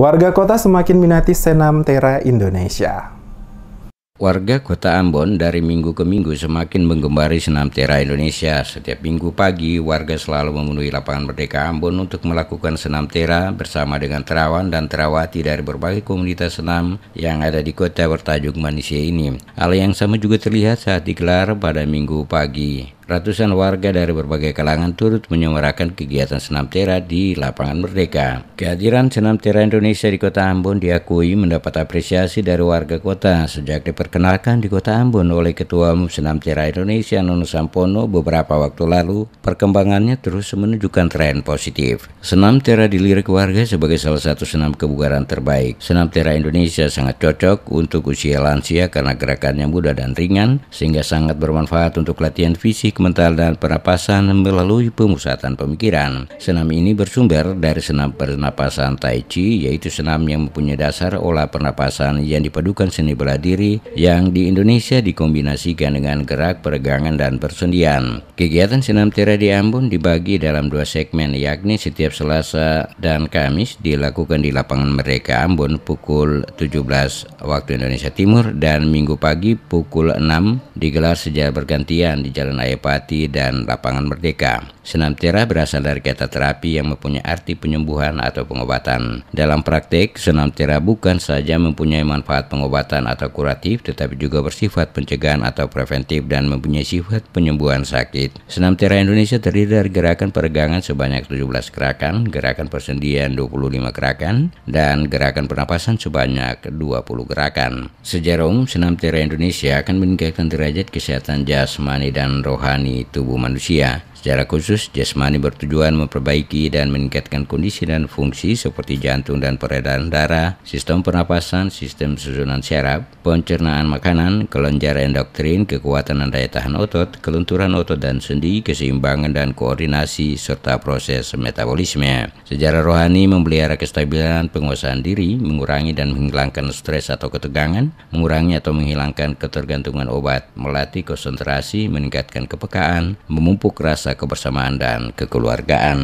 Warga kota semakin minati senam Tera Indonesia. Warga kota Ambon dari minggu ke minggu semakin menggembari senam Tera Indonesia. Setiap minggu pagi, warga selalu memenuhi lapangan Merdeka Ambon untuk melakukan senam Tera bersama dengan terawan dan terawati dari berbagai komunitas senam yang ada di kota bertajuk Manusia ini. Hal yang sama juga terlihat saat digelar pada minggu pagi. Ratusan warga dari berbagai kalangan turut menyuarakan kegiatan senam tera di lapangan Merdeka. Kehadiran senam tera Indonesia di kota Ambon diakui mendapat apresiasi dari warga kota sejak diperkenalkan di kota Ambon oleh Ketua Umum Senam Tera Indonesia Nono Sampono beberapa waktu lalu. Perkembangannya terus menunjukkan tren positif. Senam tera dilirik warga sebagai salah satu senam kebugaran terbaik. Senam tera Indonesia sangat cocok untuk usia lansia karena gerakannya mudah dan ringan sehingga sangat bermanfaat untuk latihan fisik mental dan pernapasan melalui pemusatan pemikiran. Senam ini bersumber dari senam pernapasan Tai Chi, yaitu senam yang mempunyai dasar olah pernapasan yang dipadukan seni bela diri yang di Indonesia dikombinasikan dengan gerak, peregangan, dan persendian. Kegiatan senam tera di Ambon dibagi dalam dua segmen, yakni setiap Selasa dan Kamis dilakukan di lapangan mereka Ambon pukul 17 waktu Indonesia Timur dan Minggu pagi pukul 6 digelar secara bergantian di Jalan Ayepa Fatih dan Lapangan Merdeka. Senam tera berasal dari kata terapi yang mempunyai arti penyembuhan atau pengobatan. Dalam praktik, senam tera bukan saja mempunyai manfaat pengobatan atau kuratif, tetapi juga bersifat pencegahan atau preventif dan mempunyai sifat penyembuhan sakit. Senam tera Indonesia terdiri dari gerakan peregangan sebanyak 17 gerakan, gerakan persendian 25 gerakan, dan gerakan pernapasan sebanyak 20 gerakan. Sejarah umum, senam tera Indonesia akan meningkatkan derajat kesehatan jasmani dan rohani tubuh manusia. Secara khusus, Situs jasmani bertujuan memperbaiki dan meningkatkan kondisi dan fungsi seperti jantung dan peredaran darah, sistem pernapasan, sistem susunan syaraf, pencernaan makanan, kelenjar endokrin, kekuatan dan daya tahan otot, kelenturan otot dan sendi, keseimbangan dan koordinasi, serta proses metabolisme. Sejarah rohani memelihara kestabilan penguasaan diri, mengurangi dan menghilangkan stres atau ketegangan, mengurangi atau menghilangkan ketergantungan obat, melatih konsentrasi, meningkatkan kepekaan, memupuk rasa kebersamaan keagamaan dan kekeluargaan